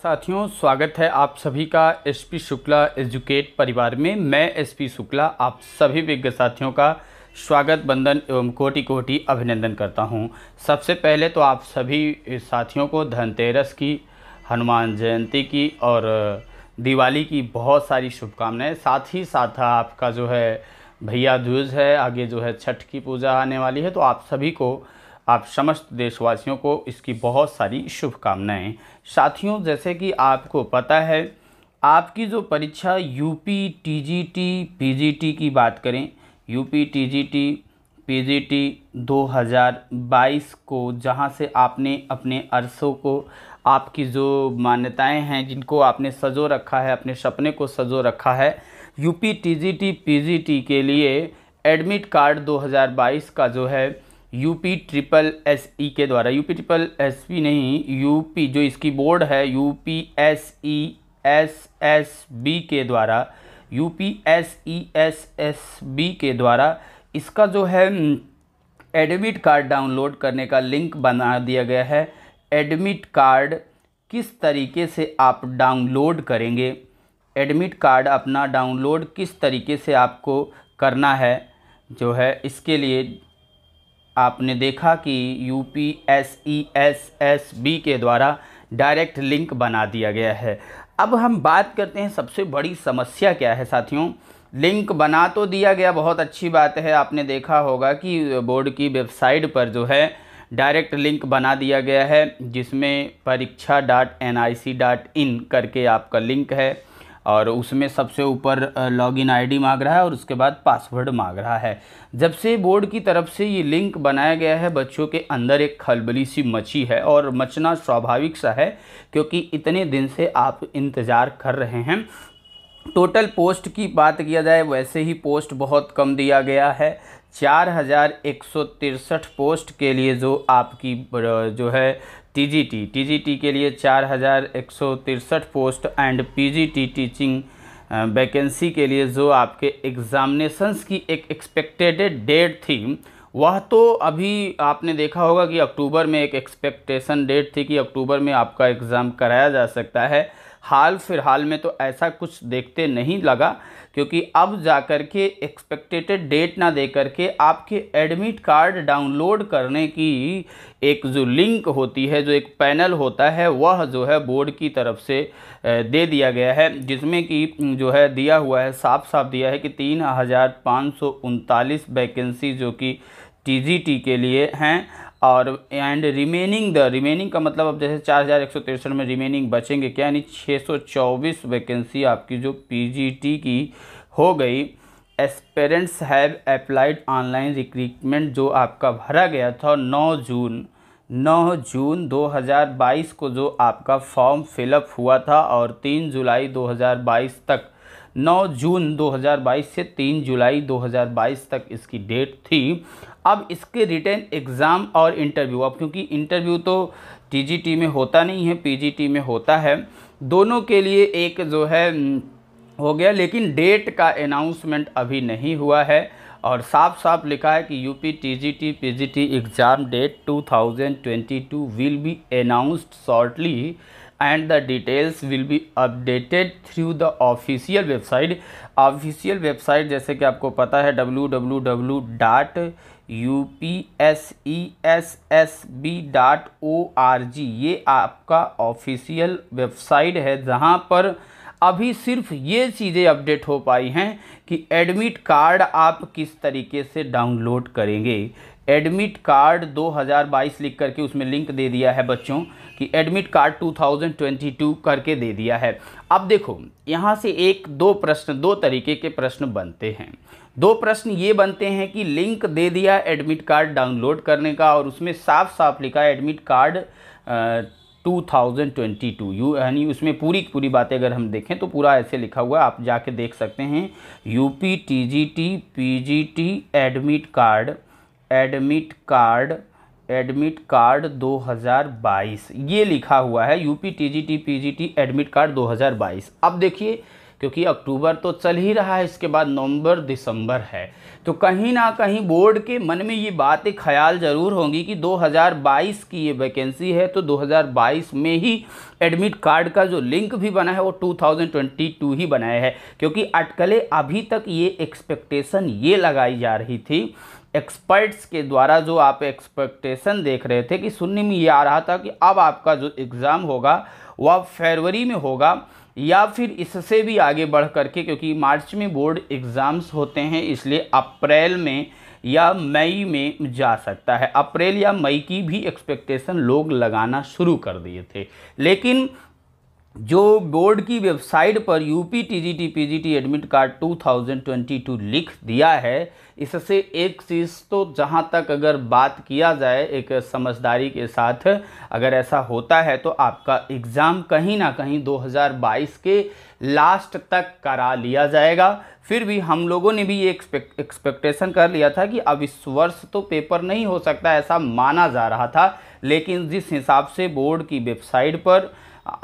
साथियों स्वागत है आप सभी का एसपी शुक्ला एजुकेट परिवार में मैं एसपी शुक्ला आप सभी विज्ञ साथियों का स्वागत बंधन एवं कोटि कोटि अभिनंदन करता हूं सबसे पहले तो आप सभी साथियों को धनतेरस की हनुमान जयंती की और दिवाली की बहुत सारी शुभकामनाएं साथ ही साथ आपका जो है भैया दूज है आगे जो है छठ की पूजा आने वाली है तो आप सभी को आप समस्त देशवासियों को इसकी बहुत सारी शुभकामनाएं साथियों जैसे कि आपको पता है आपकी जो परीक्षा यूपी टीजीटी पीजीटी की बात करें यूपी टीजीटी पीजीटी 2022 को जहां से आपने अपने अरसों को आपकी जो मान्यताएं हैं जिनको आपने सजो रखा है अपने सपने को सजो रखा है यूपी टीजीटी पीजीटी के लिए एडमिट कार्ड 2022 का जो है यूपी ट्रिपल एस ई के द्वारा यूपी ट्रिपल एस पी नहीं यूपी जो इसकी बोर्ड है U P S E S S B के द्वारा U P S E S S B के द्वारा इसका जो है एडमिट कार्ड डाउनलोड करने का लिंक बना दिया गया है एडमिट कार्ड किस तरीके से आप डाउनलोड करेंगे एडमिट कार्ड अपना डाउनलोड किस तरीके से आपको करना है जो है इसके लिए आपने देखा कि U P S E S S B के द्वारा डायरेक्ट लिंक बना दिया गया है अब हम बात करते हैं सबसे बड़ी समस्या क्या है साथियों लिंक बना तो दिया गया बहुत अच्छी बात है आपने देखा होगा कि बोर्ड की वेबसाइट पर जो है डायरेक्ट लिंक बना दिया गया है जिसमें pariksha dot N I C dot in करके आपका लिंक है और उसमें सबसे ऊपर लॉगिन आईडी मांग रहा है और उसके बाद पासवर्ड मांग रहा है जब से बोर्ड की तरफ से ये लिंक बनाया गया है बच्चों के अंदर एक खलबली सी मची है और मचना स्वाभाविक सा है क्योंकि इतने दिन से आप इंतज़ार कर रहे हैं टोटल पोस्ट की बात किया जाए वैसे ही पोस्ट बहुत कम दिया गया है चार हज़ार एक सौ तिरसठ पोस्ट के लिए जो आपकी जो है टीजीटी टीजीटी के लिए चार हज़ार एक सौ तिरसठ post and PGT teaching vacancy के लिए जो आपके एग्ज़ामिनेशंस की एक एक्सपेक्टेड डेट थी वह तो अभी आपने देखा होगा कि अक्टूबर में एक एक्सपेक्टेशन डेट थी कि अक्टूबर में आपका एग्ज़ाम कराया जा सकता है हाल फिलहाल में तो ऐसा कुछ देखते नहीं लगा क्योंकि अब जा कर के एक्सपेक्टेटेड डेट ना दे कर के आपके एडमिट कार्ड डाउनलोड करने की एक जो लिंक होती है जो एक पैनल होता है वह जो है बोर्ड की तरफ से दे दिया गया है जिसमें कि जो है दिया हुआ है साफ साफ दिया है कि तीन हज़ार पाँच सौ उनतालीस वैकेंसी जो कि टी के लिए हैं और एंड रिमेनिंग द रिमेनिंग का मतलब अब जैसे चार हज़ार एक सौ तिरसठ में रिमेनिंग बचेंगे क्या यानी छः सौ चौबीस वैकेंसी आपकी जो पीजीटी की हो गई aspirants have applied online recruitment जो आपका भरा गया था नौ जून 9 जून 2022 को जो आपका फॉर्म फिलअप हुआ था और 3 जुलाई 2022 तक 9 जून 2022 से 3 जुलाई 2022 तक इसकी डेट थी अब इसके रिटर्न एग्ज़ाम और इंटरव्यू अब क्योंकि इंटरव्यू तो टीजीटी में होता नहीं है पीजीटी में होता है दोनों के लिए एक जो है हो गया लेकिन डेट का अनाउंसमेंट अभी नहीं हुआ है और साफ साफ लिखा है कि UP TGT PGT exam date 2022 will be announced shortly and the details will be updated through the official website official website जैसे कि आपको पता है W U P S S S E B O R G ये आपका official website है जहाँ पर अभी सिर्फ ये चीज़ें अपडेट हो पाई हैं कि एडमिट कार्ड आप किस तरीके से डाउनलोड करेंगे एडमिट कार्ड 2022 लिख करके उसमें लिंक दे दिया है बच्चों कि एडमिट कार्ड 2022 करके दे दिया है अब देखो यहाँ से एक दो प्रश्न दो तरीके के प्रश्न बनते हैं दो प्रश्न ये बनते हैं कि लिंक दे दिया एडमिट कार्ड डाउनलोड करने का और उसमें साफ साफ लिखा एडमिट कार्ड आ, 2022 यू यानी उसमें पूरी पूरी बातें अगर हम देखें तो पूरा ऐसे लिखा हुआ आप जाके देख सकते हैं UP TGT PGT admit card admit card admit card 2022 ये लिखा हुआ है UP TGT PGT admit card 2022 अब देखिए क्योंकि अक्टूबर तो चल ही रहा है इसके बाद नवंबर दिसंबर है तो कहीं ना कहीं बोर्ड के मन में ये बातें ख्याल ज़रूर होंगी कि 2022 की ये वैकेंसी है तो 2022 में ही एडमिट कार्ड का जो लिंक भी बना है वो 2022 ही बनाया है क्योंकि अटकलें अभी तक ये एक्सपेक्टेशन ये लगाई जा रही थी एक्सपर्ट्स के द्वारा जो आप एक्सपेक्टेशन देख रहे थे कि सुनने में ये आ रहा था कि अब आपका जो एग्ज़ाम होगा वह फरवरी में होगा या फिर इससे भी आगे बढ़ करके क्योंकि मार्च में बोर्ड एग्ज़ाम्स होते हैं इसलिए अप्रैल में या मई में जा सकता है अप्रैल या मई की भी एक्सपेक्टेशन लोग लगाना शुरू कर दिए थे लेकिन जो बोर्ड की वेबसाइट पर U P T T G P G T admit card 2022 लिख दिया है इससे एक चीज़ तो जहाँ तक अगर बात किया जाए एक समझदारी के साथ अगर ऐसा होता है तो आपका एग्ज़ाम कहीं ना कहीं 2022 के लास्ट तक करा लिया जाएगा फिर भी हम लोगों ने भी ये एक्सपेक्टेशन कर लिया था कि अब इस वर्ष तो पेपर नहीं हो सकता ऐसा माना जा रहा था लेकिन जिस हिसाब से बोर्ड की वेबसाइट पर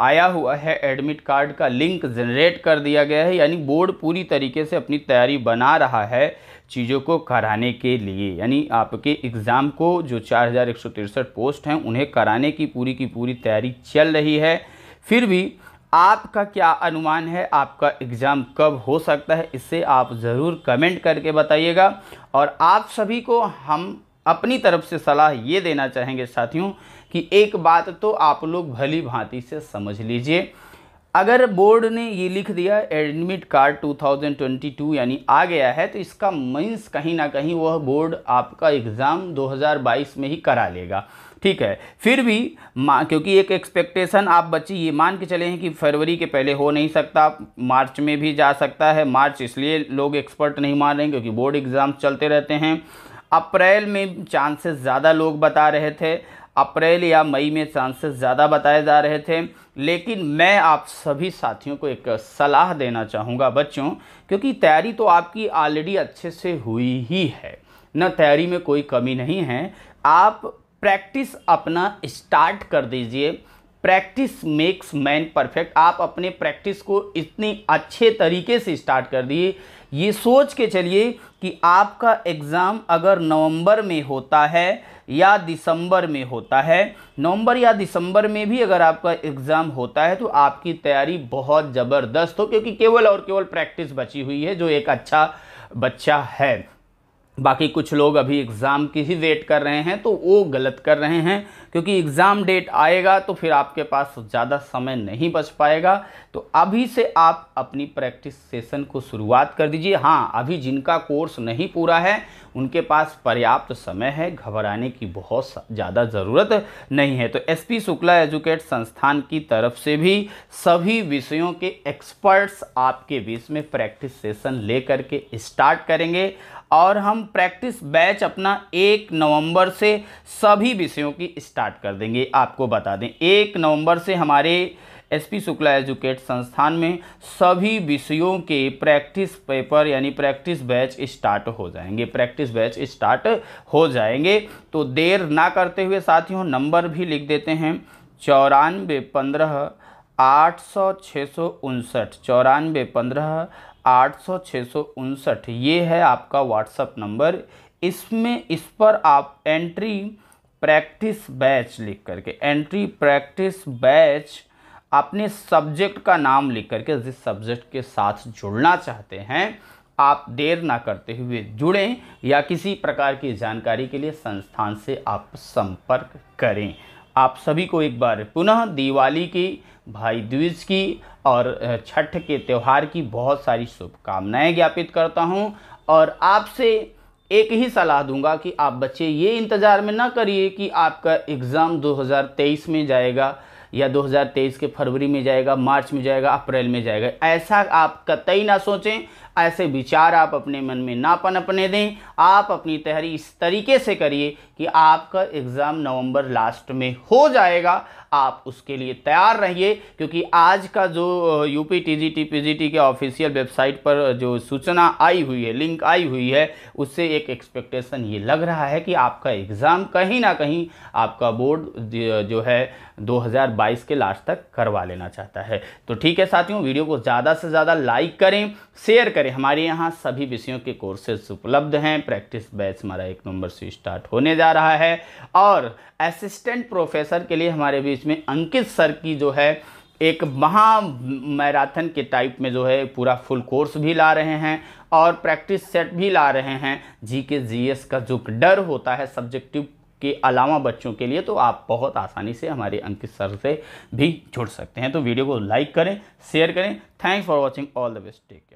आया हुआ है एडमिट कार्ड का लिंक जनरेट कर दिया गया है यानी बोर्ड पूरी तरीके से अपनी तैयारी बना रहा है चीज़ों को कराने के लिए यानी आपके एग्ज़ाम को जो चार हज़ार एक सौ तिरसठ पोस्ट हैं उन्हें कराने की पूरी की पूरी तैयारी चल रही है फिर भी आपका क्या अनुमान है आपका एग्ज़ाम कब हो सकता है इससे आप ज़रूर कमेंट करके बताइएगा और आप सभी को हम अपनी तरफ से सलाह ये देना चाहेंगे साथियों कि एक बात तो आप लोग भली भांति से समझ लीजिए अगर बोर्ड ने ये लिख दिया एडमिट कार्ड 2022 यानी आ गया है तो इसका मीन्स कहीं ना कहीं वह बोर्ड आपका एग्ज़ाम 2022 में ही करा लेगा ठीक है फिर भी माँ क्योंकि एक एक्सपेक्टेशन आप बच्चे ये मान के चले हैं कि फरवरी के पहले हो नहीं सकता मार्च में भी जा सकता है मार्च इसलिए लोग एक्सपर्ट नहीं मान रहे हैं क्योंकि बोर्ड एग्ज़ाम चलते रहते हैं अप्रैल में चांसेस ज़्यादा लोग बता रहे थे अप्रैल या मई में चांसेस ज़्यादा बताए जा रहे थे लेकिन मैं आप सभी साथियों को एक सलाह देना चाहूँगा बच्चों क्योंकि तैयारी तो आपकी ऑलरेडी अच्छे से हुई ही है न तैयारी में कोई कमी नहीं है आप प्रैक्टिस अपना स्टार्ट कर दीजिए प्रैक्टिस मेक्स मैन परफेक्ट आप अपने प्रैक्टिस को इतने अच्छे तरीके से स्टार्ट कर दिए ये सोच के चलिए कि आपका एग्ज़ाम अगर नवंबर में होता है या दिसंबर में होता है नवंबर या दिसंबर में भी अगर आपका एग्ज़ाम होता है तो आपकी तैयारी बहुत ज़बरदस्त हो क्योंकि केवल और केवल प्रैक्टिस बची हुई है जो एक अच्छा बच्चा है बाकी कुछ लोग अभी एग्ज़ाम की ही वेट कर रहे हैं तो वो गलत कर रहे हैं क्योंकि एग्ज़ाम डेट आएगा तो फिर आपके पास ज़्यादा समय नहीं बच पाएगा तो अभी से आप अपनी प्रैक्टिस सेशन को शुरुआत कर दीजिए हाँ अभी जिनका कोर्स नहीं पूरा है उनके पास पर्याप्त समय है घबराने की बहुत ज़्यादा ज़रूरत नहीं है तो एस पी शुक्ला एजुकेट संस्थान की तरफ से भी सभी विषयों के एक्सपर्ट्स आपके बीच में प्रैक्टिस सेशन ले करके स्टार्ट करेंगे और हम प्रैक्टिस बैच अपना एक नवंबर से सभी विषयों की स्टार्ट स्टार्ट कर देंगे आपको बता दें एक नवंबर से हमारे एसपी शुक्ला एजुकेट संस्थान में सभी विषयों के प्रैक्टिस पेपर यानी प्रैक्टिस बैच स्टार्ट हो जाएंगे प्रैक्टिस बैच स्टार्ट हो जाएंगे तो देर ना करते हुए साथियों नंबर भी लिख देते हैं चौरानवे पंद्रह आठ सौ छः सौ उनसठ चौरानवे पंद्रह आठ सौ छः सौ उनसठ ये है आपका व्हाट्सअप नंबर इसमें इस पर आप एंट्री प्रैक्टिस बैच लिख करके एंट्री प्रैक्टिस बैच अपने सब्जेक्ट का नाम लिख करके जिस सब्जेक्ट के साथ जुड़ना चाहते हैं आप देर ना करते हुए जुड़ें या किसी प्रकार की जानकारी के लिए संस्थान से आप संपर्क करें आप सभी को एक बार पुनः दिवाली की भाई द्विज की और छठ के त्यौहार की बहुत सारी शुभकामनाएं ज्ञापित करता हूं और आपसे एक ही सलाह दूंगा कि आप बच्चे ये इंतज़ार में ना करिए कि आपका एग्ज़ाम 2023 में जाएगा या 2023 के फरवरी में जाएगा मार्च में जाएगा अप्रैल में जाएगा ऐसा आप कतई ना सोचें ऐसे विचार आप अपने मन में ना पनपने दें आप अपनी तैयारी इस तरीके से करिए कि आपका एग्ज़ाम नवंबर लास्ट में हो जाएगा आप उसके लिए तैयार रहिए क्योंकि आज का जो यूपी टीजीटी पीजीटी के ऑफिशियल वेबसाइट पर जो सूचना आई हुई है लिंक आई हुई है उससे एक एक्सपेक्टेशन ये लग रहा है कि आपका एग्ज़ाम कहीं ना कहीं आपका बोर्ड जो है 2022 के लास्ट तक करवा लेना चाहता है तो ठीक है साथियों वीडियो को ज़्यादा से ज़्यादा लाइक करें शेयर करें करें हमारे यहाँ सभी विषयों के कोर्सेज उपलब्ध हैं प्रैक्टिस बैच हमारा एक नंबर से स्टार्ट होने जा रहा है और असिस्टेंट प्रोफेसर के लिए हमारे बीच में अंकित सर की जो है एक महा मैराथन के टाइप में जो है पूरा फुल कोर्स भी ला रहे हैं और प्रैक्टिस सेट भी ला रहे हैं जी के जी एस का जो डर होता है सब्जेक्टिव के अलावा बच्चों के लिए तो आप बहुत आसानी से हमारे अंकित सर से भी जुड़ सकते हैं तो वीडियो को लाइक करें शेयर करें thanks for watching all the best take